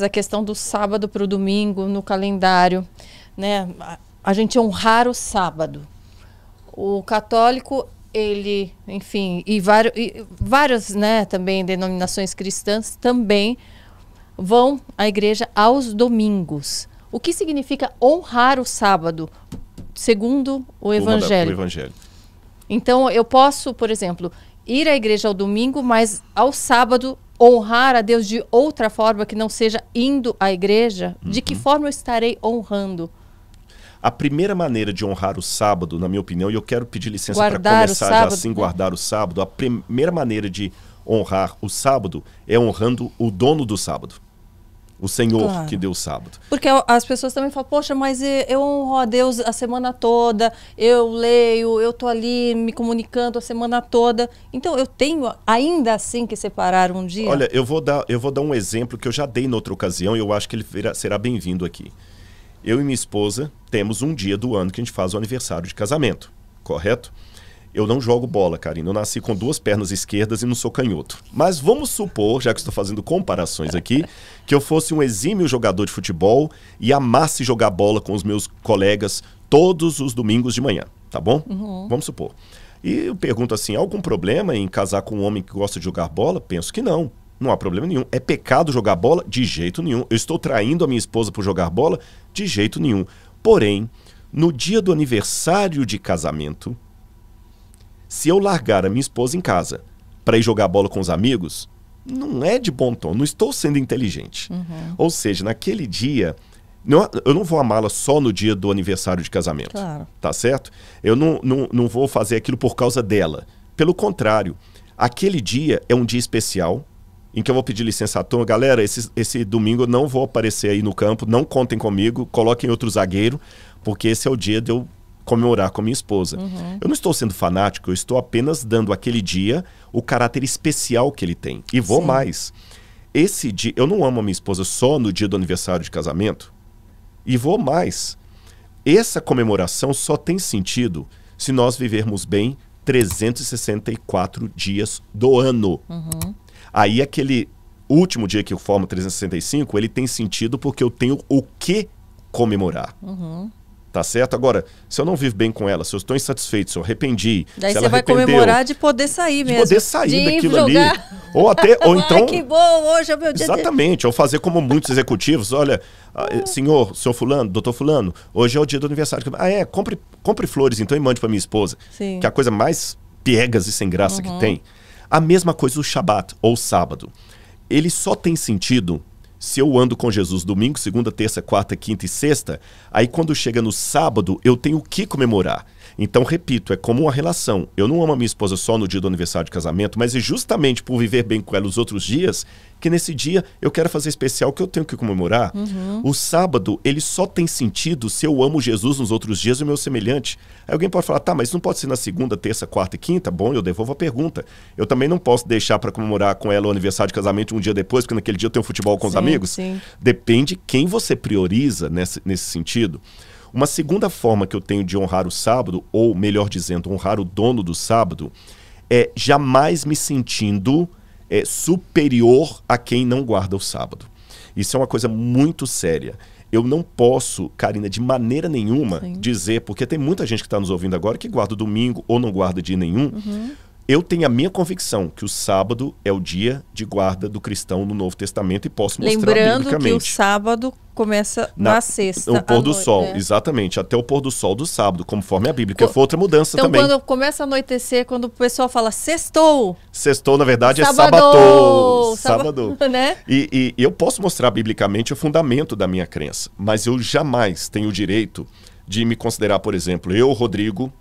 a questão do sábado para o domingo no calendário, né? A gente honrar o sábado. O católico, ele, enfim, e, vários, e várias, né, também denominações cristãs também vão à igreja aos domingos. O que significa honrar o sábado, segundo o Evangelho? O evangelho. Então, eu posso, por exemplo, ir à igreja ao domingo, mas ao sábado honrar a Deus de outra forma que não seja indo à igreja, uhum. de que uhum. forma eu estarei honrando? A primeira maneira de honrar o sábado, na minha opinião, e eu quero pedir licença para começar já assim, guardar o sábado, a primeira maneira de honrar o sábado é honrando o dono do sábado o Senhor claro. que deu o sábado. Porque as pessoas também falam, poxa, mas eu honro a Deus a semana toda, eu leio, eu tô ali me comunicando a semana toda. Então eu tenho ainda assim que separar um dia. Olha, eu vou dar, eu vou dar um exemplo que eu já dei noutra ocasião e eu acho que ele virá, será bem-vindo aqui. Eu e minha esposa temos um dia do ano que a gente faz o aniversário de casamento, correto? Eu não jogo bola, Karina. Eu nasci com duas pernas esquerdas e não sou canhoto. Mas vamos supor, já que estou fazendo comparações aqui, que eu fosse um exímio jogador de futebol e amasse jogar bola com os meus colegas todos os domingos de manhã, tá bom? Uhum. Vamos supor. E eu pergunto assim: algum problema em casar com um homem que gosta de jogar bola? Penso que não. Não há problema nenhum. É pecado jogar bola? De jeito nenhum. Eu estou traindo a minha esposa por jogar bola? De jeito nenhum. Porém, no dia do aniversário de casamento, se eu largar a minha esposa em casa para ir jogar bola com os amigos, não é de bom tom, não estou sendo inteligente. Uhum. Ou seja, naquele dia, não, é, eu não vou amá-la só no dia do aniversário de casamento. Claro. Tá certo? Eu não, não, não vou fazer aquilo por causa dela. Pelo contrário, aquele dia é um dia especial em que eu vou pedir licença à turma. Galera, esse, esse domingo eu não vou aparecer aí no campo, não contem comigo, coloquem outro zagueiro, porque esse é o dia de eu comemorar com a minha esposa. Uhum. Eu não estou sendo fanático, eu estou apenas dando aquele dia o caráter especial que ele tem. E vou Sim. mais. Esse dia, eu não amo a minha esposa só no dia do aniversário de casamento. E vou mais. Essa comemoração só tem sentido se nós vivermos bem 364 dias do ano. Uhum. Aí aquele último dia que eu formo 365, ele tem sentido porque eu tenho o que comemorar. Uhum. Tá certo? Agora, se eu não vivo bem com ela, se eu estou insatisfeito, se eu arrependi. Daí você vai comemorar de poder sair mesmo. De poder sair de daquilo jogar. ali. Ou até. Ou então. Ai, que bom, hoje é meu dia. Exatamente. Ou fazer como muitos executivos: olha, ah, eh, ah. senhor, senhor Fulano, doutor Fulano, hoje é o dia do aniversário. Ah, é, compre, compre flores então e mande para minha esposa. Sim. Que é a coisa mais piegas e sem graça uhum. que tem. A mesma coisa o Shabat ou o sábado. Ele só tem sentido se eu ando com Jesus domingo, segunda, terça, quarta, quinta e sexta, aí quando chega no sábado, eu tenho o que comemorar. Então, repito, é como uma relação. Eu não amo a minha esposa só no dia do aniversário de casamento, mas é justamente por viver bem com ela os outros dias que nesse dia eu quero fazer especial que eu tenho que comemorar. Uhum. O sábado, ele só tem sentido se eu amo Jesus nos outros dias e o meu semelhante. Aí alguém pode falar, tá, mas não pode ser na segunda, terça, quarta e quinta? Bom, eu devolvo a pergunta. Eu também não posso deixar para comemorar com ela o aniversário de casamento um dia depois, porque naquele dia eu tenho futebol com sim, os amigos. Sim. Depende quem você prioriza nesse, nesse sentido. Uma segunda forma que eu tenho de honrar o sábado, ou melhor dizendo, honrar o dono do sábado, é jamais me sentindo é, superior a quem não guarda o sábado. Isso é uma coisa muito séria. Eu não posso, Karina, de maneira nenhuma Sim. dizer, porque tem muita gente que está nos ouvindo agora que guarda o domingo ou não guarda dia nenhum. Uhum eu tenho a minha convicção que o sábado é o dia de guarda do cristão no Novo Testamento e posso mostrar Lembrando que o sábado começa na, na sexta. O pôr do noite, sol, né? exatamente, até o pôr do sol do sábado, conforme a Bíblia, que foi é outra mudança então, também. Então, quando começa a anoitecer, quando o pessoal fala sextou. Sextou, na verdade, é sábado. Sábado. Né? E, e eu posso mostrar biblicamente o fundamento da minha crença, mas eu jamais tenho o direito de me considerar, por exemplo, eu, Rodrigo,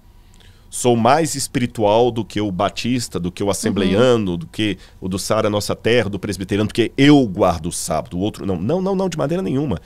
sou mais espiritual do que o batista, do que o assembleiano, uhum. do que o do Sara Nossa Terra, do presbiteriano, porque eu guardo o sábado, o outro não. Não, não, não, de maneira nenhuma.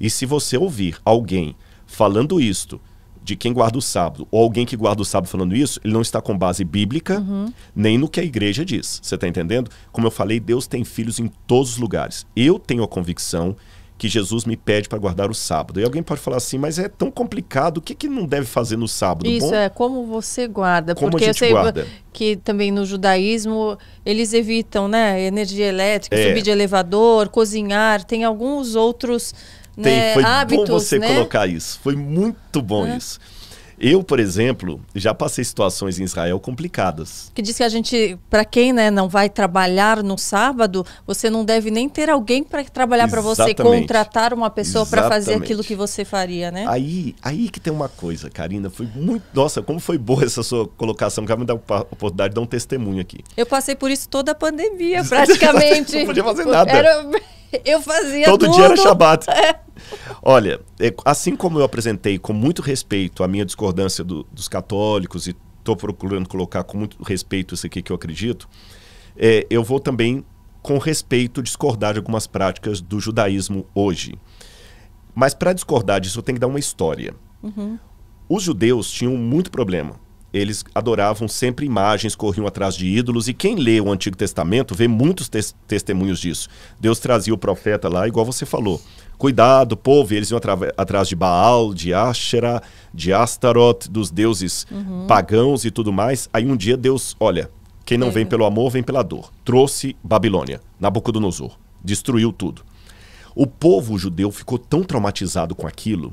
E se você ouvir alguém falando isto, de quem guarda o sábado, ou alguém que guarda o sábado falando isso, ele não está com base bíblica, uhum. nem no que a igreja diz. Você está entendendo? Como eu falei, Deus tem filhos em todos os lugares. Eu tenho a convicção que Jesus me pede para guardar o sábado. E alguém pode falar assim, mas é tão complicado, o que, que não deve fazer no sábado? Isso, Bom, é como você guarda. Como porque a gente guarda? que também no judaísmo eles evitam né, energia elétrica, é. subir de elevador, cozinhar, tem alguns outros tem, né, foi hábitos, bom você né? colocar isso. Foi muito bom é. isso. Eu, por exemplo, já passei situações em Israel complicadas. Que diz que a gente, para quem né, não vai trabalhar no sábado, você não deve nem ter alguém para trabalhar para você, contratar uma pessoa para fazer aquilo que você faria, né? Aí, aí que tem uma coisa, Karina, foi muito, nossa, como foi boa essa sua colocação, que me dá a oportunidade de dar um testemunho aqui. Eu passei por isso toda a pandemia, praticamente. não podia fazer nada. Era, eu fazia Todo tudo. dia era shabat. É. Olha, é, assim como eu apresentei com muito respeito a minha discordância do, dos católicos e estou procurando colocar com muito respeito isso aqui que eu acredito, é, eu vou também, com respeito, discordar de algumas práticas do judaísmo hoje. Mas para discordar disso, eu tenho que dar uma história. Uhum. Os judeus tinham muito problema eles adoravam sempre imagens, corriam atrás de ídolos, e quem lê o Antigo Testamento vê muitos tes testemunhos disso. Deus trazia o profeta lá, igual você falou. Cuidado, povo, eles iam atrás de Baal, de Asherah, de Astaroth, dos deuses uhum. pagãos e tudo mais. Aí um dia Deus, olha, quem não é. vem pelo amor, vem pela dor. Trouxe Babilônia, Nabucodonosor, destruiu tudo. O povo judeu ficou tão traumatizado com aquilo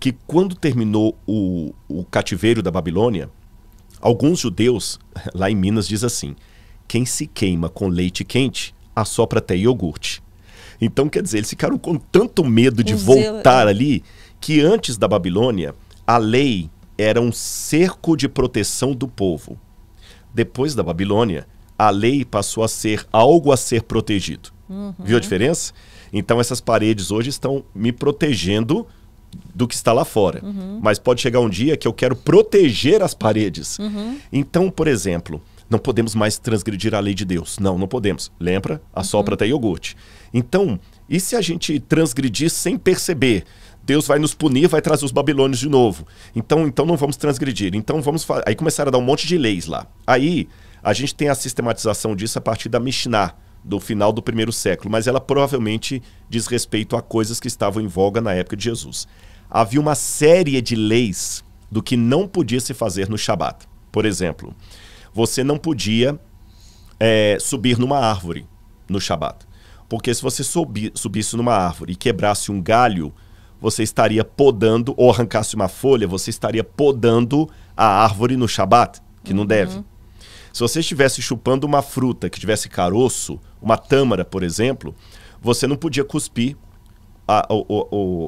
que quando terminou o, o cativeiro da Babilônia, Alguns judeus, lá em Minas, diz assim: quem se queima com leite quente, assopra até iogurte. Então, quer dizer, eles ficaram com tanto medo de voltar ali que antes da Babilônia, a lei era um cerco de proteção do povo. Depois da Babilônia, a lei passou a ser algo a ser protegido. Uhum. Viu a uhum. diferença? Então, essas paredes hoje estão me protegendo do que está lá fora. Uhum. Mas pode chegar um dia que eu quero proteger as paredes. Uhum. Então, por exemplo, não podemos mais transgredir a lei de Deus. Não, não podemos. Lembra? A uhum. sopra uhum. Tá até iogurte. Então, e se a gente transgredir sem perceber? Deus vai nos punir, vai trazer os babilônios de novo. Então, então não vamos transgredir. Então vamos aí começaram a dar um monte de leis lá. Aí a gente tem a sistematização disso a partir da Mishnah do final do primeiro século, mas ela provavelmente diz respeito a coisas que estavam em voga na época de Jesus havia uma série de leis do que não podia se fazer no Shabat. Por exemplo, você não podia é, subir numa árvore no Shabat. Porque se você subi, subisse numa árvore e quebrasse um galho, você estaria podando, ou arrancasse uma folha, você estaria podando a árvore no Shabat, que uhum. não deve. Se você estivesse chupando uma fruta que tivesse caroço, uma tâmara, por exemplo, você não podia cuspir a, o,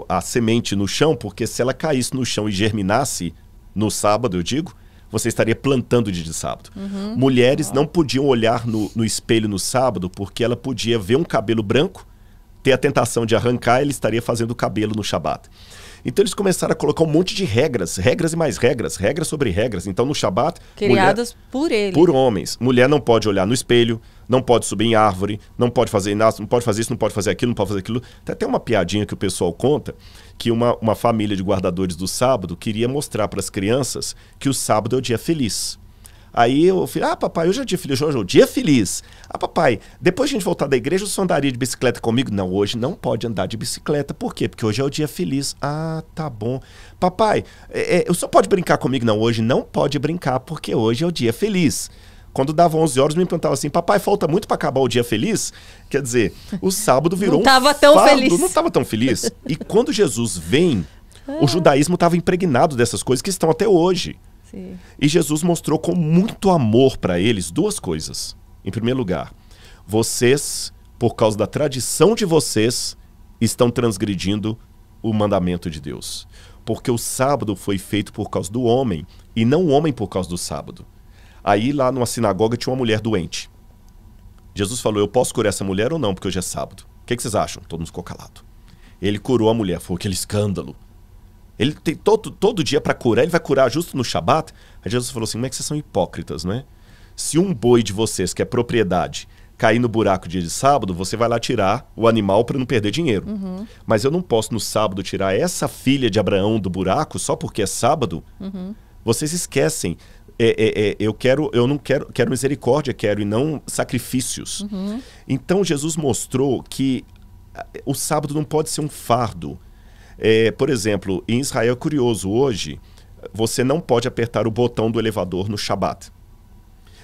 o, a semente no chão, porque se ela caísse no chão e germinasse no sábado, eu digo, você estaria plantando de sábado. Uhum. Mulheres não podiam olhar no, no espelho no sábado, porque ela podia ver um cabelo branco, ter a tentação de arrancar, ele estaria fazendo o cabelo no Shabat. Então eles começaram a colocar um monte de regras, regras e mais regras, regras sobre regras. Então no Shabat. Criadas mulher, por ele. Por homens. Mulher não pode olhar no espelho, não pode subir em árvore, não pode fazer nada, não pode fazer isso, não pode fazer aquilo, não pode fazer aquilo. Tem até uma piadinha que o pessoal conta que uma, uma família de guardadores do sábado queria mostrar para as crianças que o sábado é o dia feliz. Aí eu falei, ah, papai, hoje é dia feliz, hoje é o dia feliz. Ah, papai, depois de a gente voltar da igreja, o senhor andaria de bicicleta comigo? Não, hoje não pode andar de bicicleta. Por quê? Porque hoje é o dia feliz. Ah, tá bom. Papai, é, é, o senhor pode brincar comigo? Não, hoje não pode brincar, porque hoje é o dia feliz. Quando davam 11 horas, me perguntava assim: papai, falta muito para acabar o dia feliz? Quer dizer, o sábado virou não tava um tão fado, feliz. Não estava tão feliz. E quando Jesus vem, o ah. judaísmo estava impregnado dessas coisas que estão até hoje. Sim. E Jesus mostrou com muito amor para eles duas coisas. Em primeiro lugar, vocês, por causa da tradição de vocês, estão transgredindo o mandamento de Deus. Porque o sábado foi feito por causa do homem e não o homem por causa do sábado. Aí lá numa sinagoga tinha uma mulher doente. Jesus falou: Eu posso curar essa mulher ou não, porque hoje é sábado. O que, que vocês acham? Todo mundo ficou calado. Ele curou a mulher, foi aquele escândalo. Ele tem todo, todo dia para curar, ele vai curar justo no Shabat. Aí Jesus falou assim: Como é que vocês são hipócritas, né? Se um boi de vocês, que é propriedade, cair no buraco dia de sábado, você vai lá tirar o animal para não perder dinheiro. Uhum. Mas eu não posso no sábado tirar essa filha de Abraão do buraco só porque é sábado. Uhum. Vocês esquecem é, é, é, eu quero, eu não quero, quero misericórdia, quero e não sacrifícios. Uhum. Então Jesus mostrou que ah, o sábado não pode ser um fardo. É, por exemplo, em Israel é curioso hoje, você não pode apertar o botão do elevador no Shabat.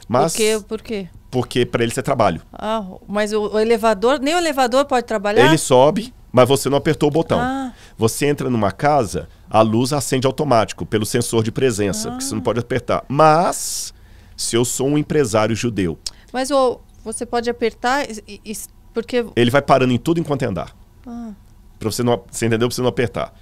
Mas por quê? Por quê? Porque para eles é trabalho. Ah, mas o, o elevador, nem o elevador pode trabalhar? Ele sobe, mas você não apertou o botão. Ah. Você entra numa casa, a luz acende automático pelo sensor de presença, ah. porque você não ah. pode apertar. Mas se eu sou um empresário judeu. Mas oh, você pode apertar e, e, porque ele vai parando em tudo enquanto é andar. Ah. Para você não, você entendeu? Para você não apertar.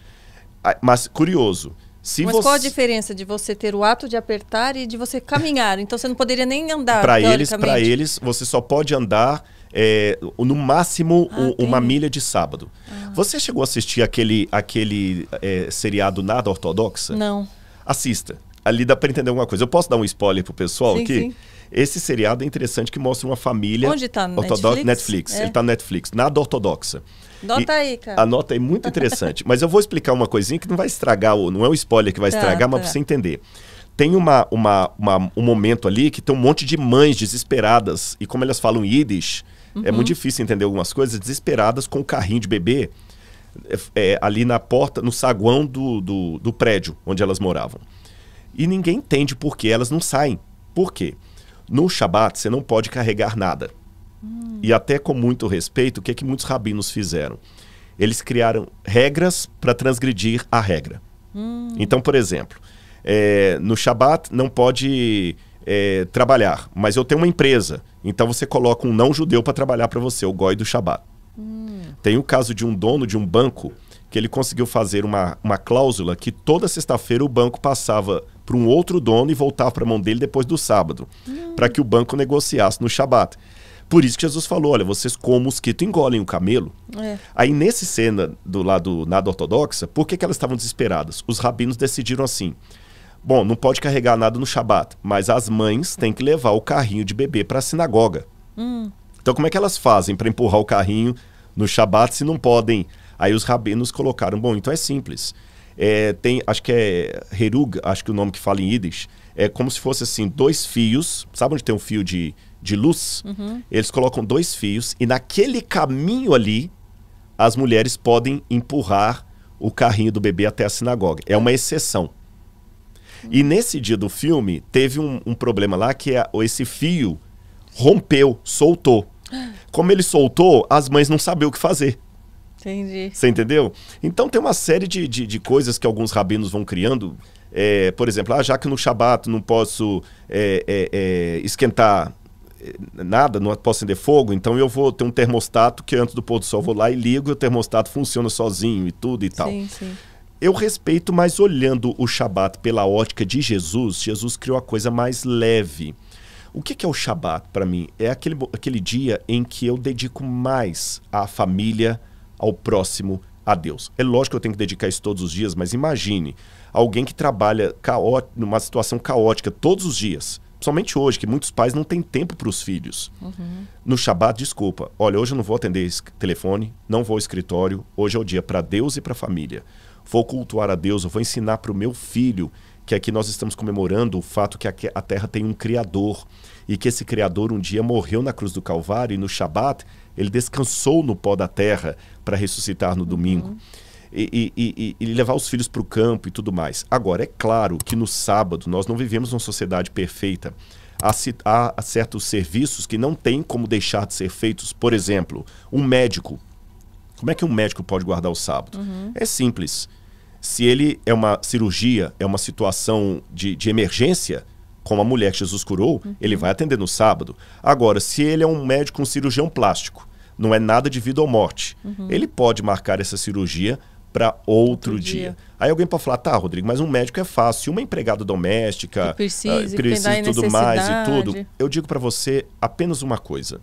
Mas curioso, se Mas você... qual a diferença de você ter o ato de apertar e de você caminhar? Então você não poderia nem andar. Para eles, para eles, você só pode andar é, no máximo ah, uma milha de sábado. Ah. Você chegou a assistir aquele, aquele é, seriado Nada Ortodoxa? Não. Assista. Ali dá para entender alguma coisa. Eu posso dar um spoiler pro pessoal sim, aqui? Sim. Esse seriado é interessante que mostra uma família. Onde tá? No Netflix? Netflix. É. Ele tá no Netflix. Nada ortodoxa. Anota aí, cara. Anota aí, muito interessante. mas eu vou explicar uma coisinha que não vai estragar, não é um spoiler que vai tá, estragar, tá. mas pra você entender. Tem uma, uma, uma, um momento ali que tem um monte de mães desesperadas. E como elas falam Yiddish, Uhum. É muito difícil entender algumas coisas desesperadas com o carrinho de bebê é, é, ali na porta, no saguão do, do, do prédio onde elas moravam. E ninguém entende por que elas não saem. Por quê? No Shabat, você não pode carregar nada. Hum. E até com muito respeito, o que, é que muitos rabinos fizeram? Eles criaram regras para transgredir a regra. Hum. Então, por exemplo, é, no Shabat não pode é, trabalhar, mas eu tenho uma empresa, então você coloca um não judeu para trabalhar para você, o goi do Shabat. Hum. Tem o caso de um dono de um banco que ele conseguiu fazer uma, uma cláusula que toda sexta-feira o banco passava para um outro dono e voltava para a mão dele depois do sábado, hum. para que o banco negociasse no Shabat. Por isso que Jesus falou: olha, vocês como o mosquito engolem o camelo. É. Aí, nesse cena do lado nada ortodoxa, por que, que elas estavam desesperadas? Os rabinos decidiram assim: Bom, não pode carregar nada no Shabat, mas as mães têm que levar o carrinho de bebê para a sinagoga. Hum. Então, como é que elas fazem para empurrar o carrinho no Shabat se não podem? Aí os rabinos colocaram, bom, então é simples. É, tem, acho que é Herug, acho que é o nome que fala em Yiddish, é como se fosse assim, dois fios, sabe onde tem um fio de, de luz? Uhum. Eles colocam dois fios e naquele caminho ali, as mulheres podem empurrar o carrinho do bebê até a sinagoga. É uma exceção. E nesse dia do filme, teve um, um problema lá que é, esse fio rompeu, soltou. Como ele soltou, as mães não sabiam o que fazer. Entendi. Você entendeu? Então tem uma série de, de, de coisas que alguns rabinos vão criando. É, por exemplo, ah, já que no Shabat não posso é, é, é esquentar é, nada, não posso acender fogo, então eu vou ter um termostato que antes do pôr do sol vou lá e ligo e o termostato funciona sozinho e tudo e tal. Sim, sim. Eu respeito, mas olhando o Shabat pela ótica de Jesus, Jesus criou a coisa mais leve. O que é o Shabat para mim? É aquele, aquele dia em que eu dedico mais à família, ao próximo, a Deus. É lógico que eu tenho que dedicar isso todos os dias, mas imagine alguém que trabalha numa situação caótica todos os dias. somente hoje, que muitos pais não têm tempo para os filhos. Uhum. No Shabat, desculpa. Olha, hoje eu não vou atender esse telefone, não vou ao escritório. Hoje é o dia para Deus e para a família. Vou cultuar a Deus, eu vou ensinar para o meu filho que aqui nós estamos comemorando o fato que a terra tem um Criador e que esse Criador um dia morreu na cruz do Calvário e no Shabat ele descansou no pó da terra para ressuscitar no uhum. domingo. Uhum. E, e, e, e, levar os filhos para o campo e tudo mais. Agora, é claro que no sábado nós não vivemos uma sociedade perfeita. Há, há certos serviços que não tem como deixar de ser feitos. Por exemplo, um médico como é que um médico pode guardar o sábado? Uhum. É simples. Se ele é uma cirurgia, é uma situação de, de emergência, como a mulher que Jesus curou, uhum. ele vai atender no sábado. Agora, se ele é um médico, um cirurgião plástico, não é nada de vida ou morte, uhum. ele pode marcar essa cirurgia para outro, outro dia. dia. Aí alguém pode falar, tá, Rodrigo, mas um médico é fácil. Uma empregada doméstica, que precisa, de ah, precisa tudo mais e tudo. Eu digo para você apenas uma coisa.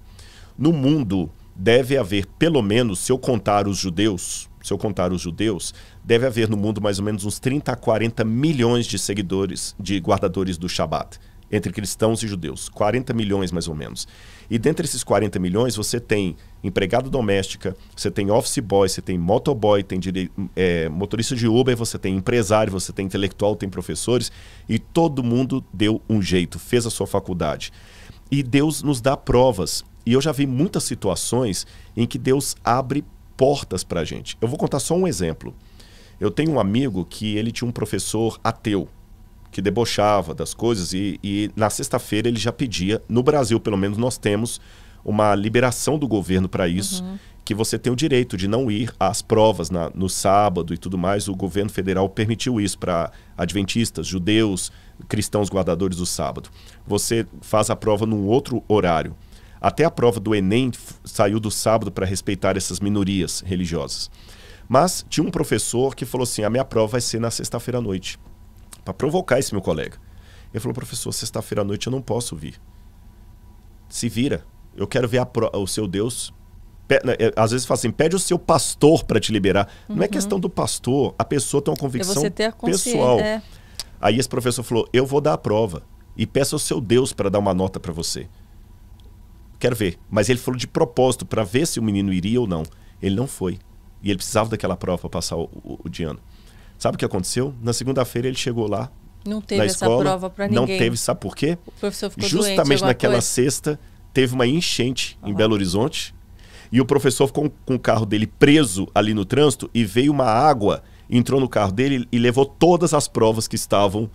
No mundo deve haver, pelo menos, se eu contar os judeus, se eu contar os judeus, deve haver no mundo mais ou menos uns 30 a 40 milhões de seguidores, de guardadores do Shabat, entre cristãos e judeus. 40 milhões mais ou menos. E dentre esses 40 milhões, você tem empregado doméstica, você tem office boy, você tem motoboy, tem dire... é, motorista de Uber, você tem empresário, você tem intelectual, tem professores, e todo mundo deu um jeito, fez a sua faculdade. E Deus nos dá provas e eu já vi muitas situações em que Deus abre portas para a gente. Eu vou contar só um exemplo. Eu tenho um amigo que ele tinha um professor ateu, que debochava das coisas, e, e na sexta-feira ele já pedia, no Brasil pelo menos nós temos uma liberação do governo para isso, uhum. que você tem o direito de não ir às provas na, no sábado e tudo mais. O governo federal permitiu isso para adventistas, judeus, cristãos guardadores do sábado. Você faz a prova num outro horário. Até a prova do Enem saiu do sábado para respeitar essas minorias religiosas. Mas tinha um professor que falou assim: a minha prova vai ser na sexta-feira à noite, para provocar esse meu colega. Ele falou: professor, sexta-feira à noite eu não posso vir. Se vira, eu quero ver o seu Deus. Né, eh, às vezes fala assim, pede o seu pastor para te liberar. Uhum. Não é uhum. questão do pastor, a pessoa tem uma convicção é pessoal. É. Aí esse professor falou: eu vou dar a prova e peça ao seu Deus para dar uma nota para você quero ver. Mas ele falou de propósito, para ver se o menino iria ou não. Ele não foi. E ele precisava daquela prova para passar o, o, o de ano. Sabe o que aconteceu? Na segunda-feira ele chegou lá. Não teve escola, essa prova para ninguém. Não teve, sabe por quê? O professor ficou Justamente doente, naquela coisa. sexta, teve uma enchente uhum. em Belo Horizonte. E o professor ficou com o carro dele preso ali no trânsito e veio uma água, entrou no carro dele e levou todas as provas que estavam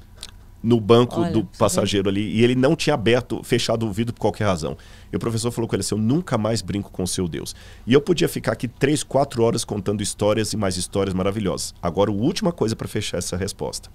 no banco Olha, do passageiro ali e ele não tinha aberto, fechado o vidro por qualquer razão. E o professor falou com ele assim: Eu nunca mais brinco com o seu Deus. E eu podia ficar aqui três, quatro horas contando histórias e mais histórias maravilhosas. Agora, a última coisa para fechar essa resposta.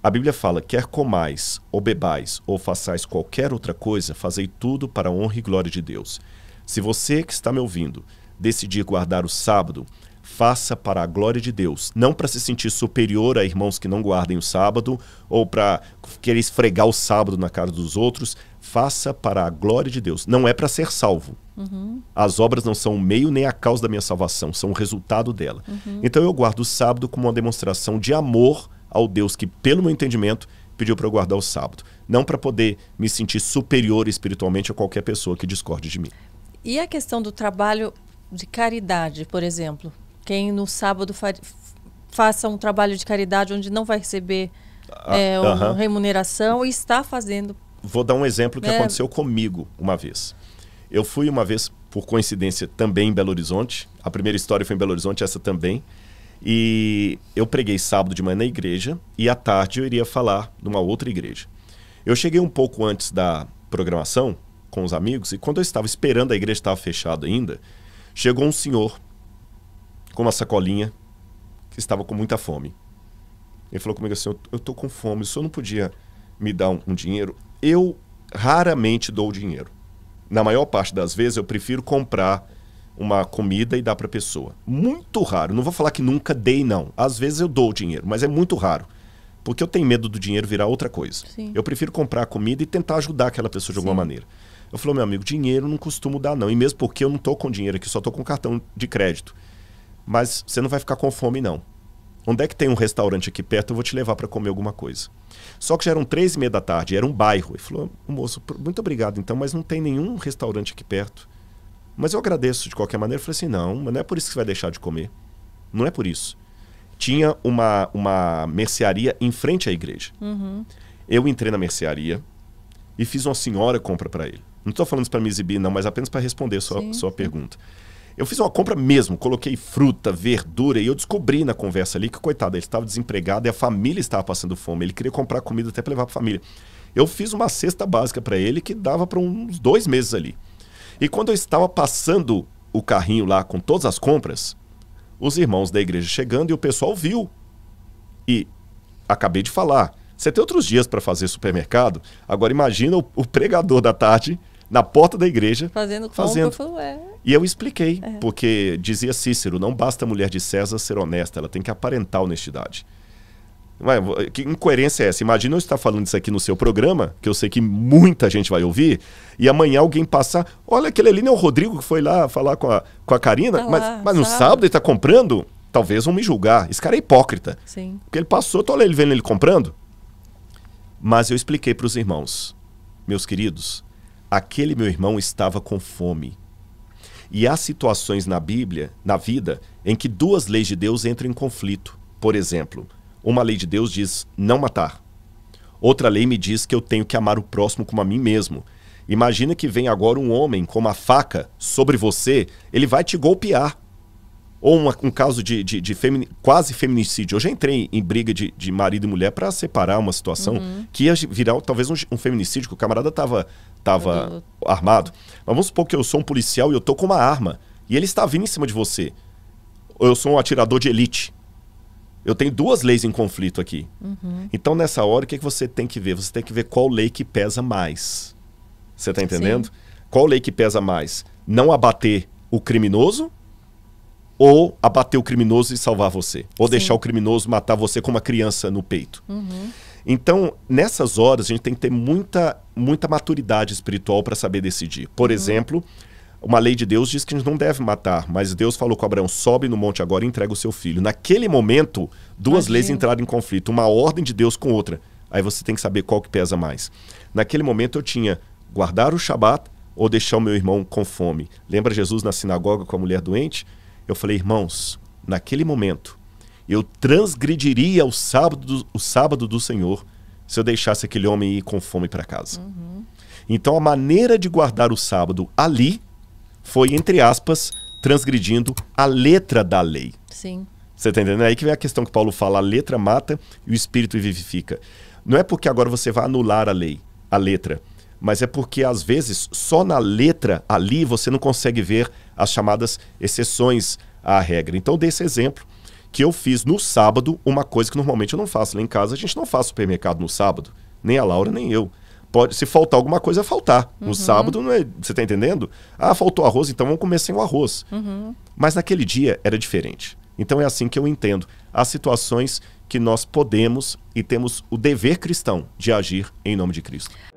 A Bíblia fala: quer comais, ou bebais, ou façais qualquer outra coisa, fazei tudo para a honra e glória de Deus. Se você que está me ouvindo decidir guardar o sábado, faça para a glória de Deus, não para se sentir superior a irmãos que não guardem o sábado ou para querer esfregar o sábado na cara dos outros. Faça para a glória de Deus. Não é para ser salvo. Uhum. As obras não são o meio nem a causa da minha salvação, são o resultado dela. Uhum. Então eu guardo o sábado como uma demonstração de amor ao Deus que, pelo meu entendimento, pediu para eu guardar o sábado. Não para poder me sentir superior espiritualmente a qualquer pessoa que discorde de mim. E a questão do trabalho de caridade, por exemplo? quem no sábado fa faça um trabalho de caridade onde não vai receber ah, é, uma uh -huh. remuneração e está fazendo. Vou dar um exemplo que é... aconteceu comigo uma vez. Eu fui uma vez, por coincidência, também em Belo Horizonte. A primeira história foi em Belo Horizonte, essa também. E eu preguei sábado de manhã na igreja e à tarde eu iria falar numa outra igreja. Eu cheguei um pouco antes da programação com os amigos e quando eu estava esperando a igreja estava fechada ainda, chegou um senhor com uma sacolinha, que estava com muita fome. Ele falou comigo assim: Eu estou com fome, o senhor não podia me dar um, um dinheiro? Eu raramente dou dinheiro. Na maior parte das vezes, eu prefiro comprar uma comida e dar para a pessoa. Muito raro. Não vou falar que nunca dei, não. Às vezes eu dou o dinheiro, mas é muito raro. Porque eu tenho medo do dinheiro virar outra coisa. Sim. Eu prefiro comprar comida e tentar ajudar aquela pessoa de alguma maneira. Eu falei, meu amigo, dinheiro não costumo dar, não. E mesmo porque eu não estou com dinheiro aqui, só estou com cartão de crédito. Mas você não vai ficar com fome, não. Onde é que tem um restaurante aqui perto? Eu vou te levar para comer alguma coisa. Só que já eram três e meia da tarde, era um bairro. Ele falou, moço, muito obrigado então, mas não tem nenhum restaurante aqui perto. Mas eu agradeço de qualquer maneira. Eu falei assim, não, mas não é por isso que você vai deixar de comer. Não é por isso. Tinha uma, uma mercearia em frente à igreja. Uhum. Eu entrei na mercearia e fiz uma senhora compra para ele. Não estou falando isso para me exibir, não, mas apenas para responder sua, sim, sua sim. pergunta. Eu fiz uma compra mesmo, coloquei fruta, verdura e eu descobri na conversa ali que, coitado, ele estava desempregado e a família estava passando fome. Ele queria comprar comida até para levar para a família. Eu fiz uma cesta básica para ele que dava para uns dois meses ali. E quando eu estava passando o carrinho lá com todas as compras, os irmãos da igreja chegando e o pessoal viu. E acabei de falar. Você tem outros dias para fazer supermercado. Agora imagina o, o, pregador da tarde na porta da igreja fazendo compra. Fazendo. Eu ué. E eu expliquei, é. porque dizia Cícero, não basta a mulher de César ser honesta, ela tem que aparentar honestidade. Ué, que incoerência é essa? Imagina eu estar falando isso aqui no seu programa, que eu sei que muita gente vai ouvir, e amanhã alguém passar. Olha, aquele ali não é o Rodrigo que foi lá falar com a, com a Karina, tá mas, lá, mas no sábado, sábado ele está comprando? Talvez vão me julgar. Esse cara é hipócrita. Sim. Porque ele passou, estou ele vendo ele comprando. Mas eu expliquei para os irmãos, meus queridos, aquele meu irmão estava com fome. E há situações na Bíblia, na vida, em que duas leis de Deus entram em conflito. Por exemplo, uma lei de Deus diz não matar. Outra lei me diz que eu tenho que amar o próximo como a mim mesmo. Imagina que vem agora um homem com uma faca sobre você, ele vai te golpear. Ou uma, um caso de, de, de quase feminicídio. Eu já entrei em briga de, de marido e mulher para separar uma situação uhum. que ia virar talvez um, um, feminicídio, que o camarada estava tava armado. Mas vamos supor que eu sou um policial e eu tô com uma arma. E ele está vindo em cima de você. Ou eu sou um atirador de elite. Eu tenho duas leis em conflito aqui. Uhum. Então, nessa hora, o que, é que você tem que ver? Você tem que ver qual lei que pesa mais. Você está entendendo? Sim. Qual lei que pesa mais? Não abater o criminoso ou abater o criminoso e salvar você, ou Sim. deixar o criminoso matar você com uma criança no peito. Uhum. Então, nessas horas, a gente tem que ter muita, muita maturidade espiritual para saber decidir. Por uhum. exemplo, uma lei de Deus diz que a gente não deve matar, mas Deus falou com Abraão: sobe no monte agora e entrega o seu filho. Naquele momento, duas Imagina. leis entraram em conflito, uma ordem de Deus com outra. Aí você tem que saber qual que pesa mais. Naquele momento eu tinha guardar o Shabat ou deixar o meu irmão com fome. Lembra Jesus na sinagoga com a mulher doente? Eu falei, irmãos, naquele momento, eu transgrediria o sábado do, o sábado do Senhor se eu deixasse aquele homem ir com fome para casa. Uhum. Então a maneira de guardar o sábado ali foi, entre aspas, transgredindo a letra da lei. Sim. Você está entendendo? É aí que vem a questão que Paulo fala: a letra mata e o espírito vivifica. Não é porque agora você vai anular a lei, a letra mas é porque às vezes só na letra ali você não consegue ver as chamadas exceções à regra. Então desse exemplo que eu fiz no sábado uma coisa que normalmente eu não faço lá em casa. A gente não faz supermercado no sábado, nem a Laura nem eu. Pode, se faltar alguma coisa, é faltar. Uhum. No sábado, não é, você está entendendo? Ah, faltou arroz, então vamos comer sem o arroz. Uhum. Mas naquele dia era diferente. Então é assim que eu entendo. Há situações que nós podemos e temos o dever cristão de agir em nome de Cristo.